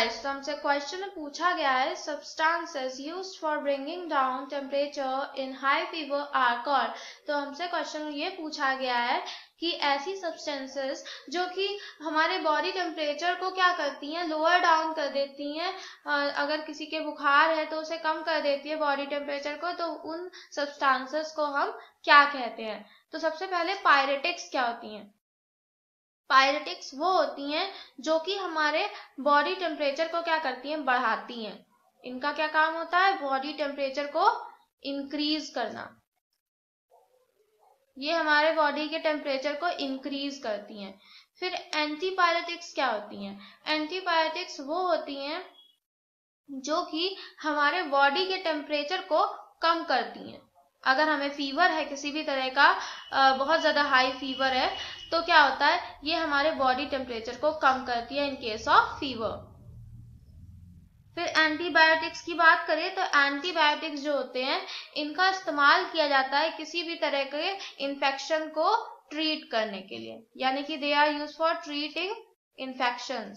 guys तो हमसे question में पूछा गया है substances used for bringing down temperature in high fever are call तो हमसे क्वेश्चन ये पूछा गया है कि ऐसी सब्सटेंसेस जो कि हमारे बॉडी टेम्परेचर को क्या करती हैं लोअर डाउन कर देती हैं अगर किसी के बुखार है तो उसे कम कर देती है बॉडी टेम्परेचर को तो उन सब्सटेंसेस को हम क्या कहते हैं तो सबसे पहले पायरेटिक्स क्या होती हैं पायरेटिक्स वो होती हैं जो कि हमारे बॉडी टेम्परेचर को क्या करती हैं बढ़ाती हैं इनका क्या काम होता है बॉडी टेम्परेचर को इंक्रीज करना ये हमारे बॉडी के टेम्परेचर को इंक्रीज करती हैं फिर एंटीबायोटिक्स क्या होती हैं एंटीबायोटिक्स वो होती हैं जो कि हमारे बॉडी के टेम्परेचर को कम करती हैं अगर हमें फीवर है किसी भी तरह का बहुत ज़्यादा हाई फीवर है तो क्या होता है ये हमारे बॉडी टेम्परेचर को कम करती है इन केस ऑफ फीवर फिर एंटीबायोटिक्स की बात करें तो एंटीबायोटिक्स जो होते हैं इनका इस्तेमाल किया जाता है किसी भी तरह के इन्फेक्शन को ट्रीट करने के लिए यानी कि they are use for treating infection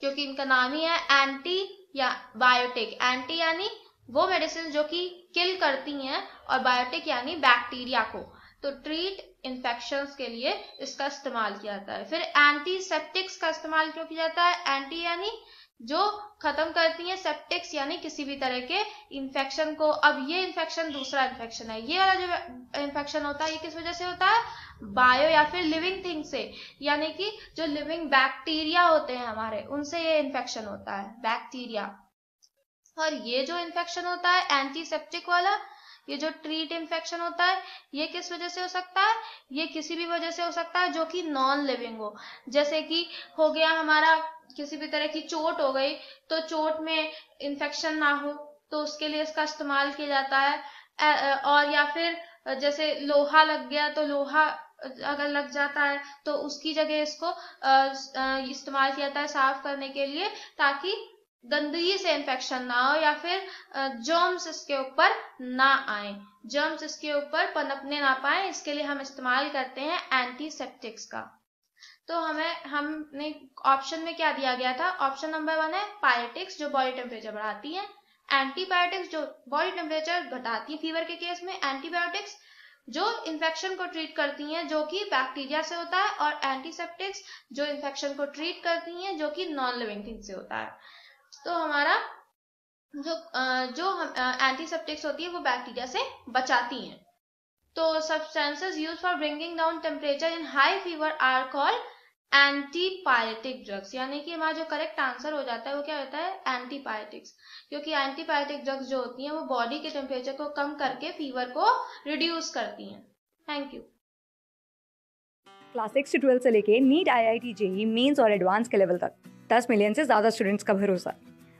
क्योंकि इनका नाम ही है एंटी या बायोटिक एंटी यानी वो मेडिसिन जो कि किल करती हैं और बायोटिक यानी बैक्टीरिया को तो ट्रीट इन्फेक्शन के लिए इसका इस्तेमाल किया जाता है फिर एंटीसेप्टिक्स का इस्तेमाल क्यों किया जाता है एंटी यानी जो खत्म करती है सेप्टिक्स यानी किसी भी तरह के इन्फेक्शन को अब ये इन्फेक्शन दूसरा इन्फेक्शन है ये वाला जो इन्फेक्शन होता है ये किस वजह से होता है बायो या फिर लिविंग थिंग से यानी कि जो लिविंग बैक्टीरिया होते हैं हमारे उनसे ये इन्फेक्शन होता है बैक्टीरिया और ये जो इन्फेक्शन होता है एंटीसेप्टिक वाला ये जो ट्रीट इन्फेक्शन होता है ये किस वजह से हो सकता है ये किसी भी वजह से हो सकता है जो कि नॉन लिविंग हो जैसे कि हो गया हमारा किसी भी तरह की चोट हो गई तो चोट में इन्फेक्शन ना हो तो उसके लिए इसका इस्तेमाल किया जाता है और या फिर जैसे लोहा लग गया तो लोहा अगर लग जाता है तो उसकी जगह इसको इस्तेमाल किया जाता है साफ करने के लिए ताकि गंदगी से इन्फेक्शन ना हो या फिर जर्म्स इसके ऊपर ना आए जर्म्स इसके ऊपर पनपने ना पाए इसके लिए हम इस्तेमाल करते हैं एंटीसेप्टिक्स का तो हमें हमने ऑप्शन में क्या दिया गया था ऑप्शन नंबर वन है पायोटिक्स जो बॉडी टेम्परेचर बढ़ाती है एंटीबायोटिक्स जो बॉडी टेम्परेचर घटाती है फीवर के केस में एंटीबायोटिक्स जो इन्फेक्शन को ट्रीट करती हैं जो कि बैक्टीरिया से होता है और एंटीसेप्टिक्स जो इन्फेक्शन को ट्रीट करती हैं जो कि नॉन लिविंग थिंग से होता है तो हमारा जो जो हम एंटीसेप्टिक्स होती है वो बैक्टीरिया से बचाती हैं तो substances use for bringing down temperature in high fever are called antipyretic drugs यानी कि हमारा जो करेक्ट आंसर हो जाता है वो क्या होता है एंटीपायरेटिक्स क्योंकि एंटीपायरेटिक ड्रग्स जो होती हैं वो बॉडी के टेम्परेचर को कम करके फीवर को रिड्यूस करती हैं थैंक यू क्लास सिक्स से ट्वेल्थ से लेके NEET I I T JEE mains और एडवांस के लेवल तक दस मिलियन से ज़्यादा स्टूडेंट्स का भरोसा